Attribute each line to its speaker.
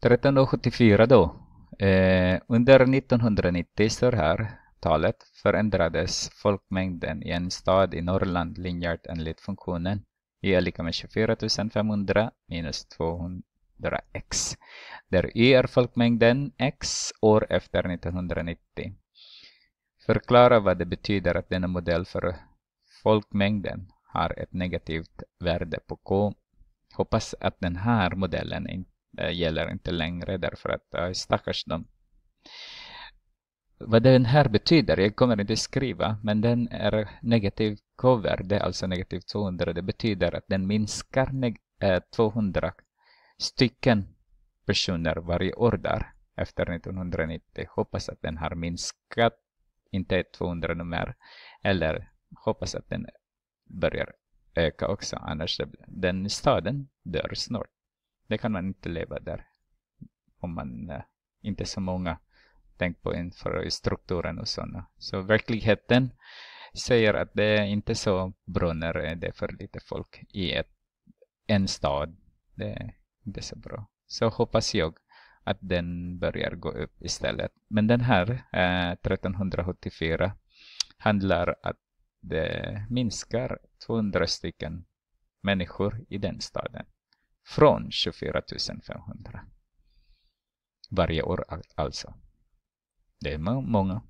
Speaker 1: 1374 då. Eh, under 1990, står här, talet, förändrades folkmängden i en stad i Norrland linjärt enligt funktionen y är lika med 24 500 minus 200x, där y är folkmängden x år efter 1990. Förklara vad det betyder att denna modell för folkmängden har ett negativt värde på k. Hoppas att den här modellen inte Eh, gäller inte längre därför att äh, stackars dem. Vad den här betyder, jag kommer inte skriva, men den är negativ cover, det är alltså negativ 200. Det betyder att den minskar äh, eh, 200 stycken personer varje år där efter 1990. Hoppas att den har minskat, inte 200 nummer, eller hoppas att den börjar öka också, annars den staden dör snart det kan man inte leva där. Om man eh, inte så många tänkt på inför strukturen och sådana. Så verkligheten säger att det är inte så bra när det är för lite folk i ett, en stad. Det är inte så bra. Så hoppas jag att den börjar gå upp istället. Men den här, eh, 1374, handlar att det minskar 200 stycken människor i den staden från 24 500. Varje år alltså. Det är många.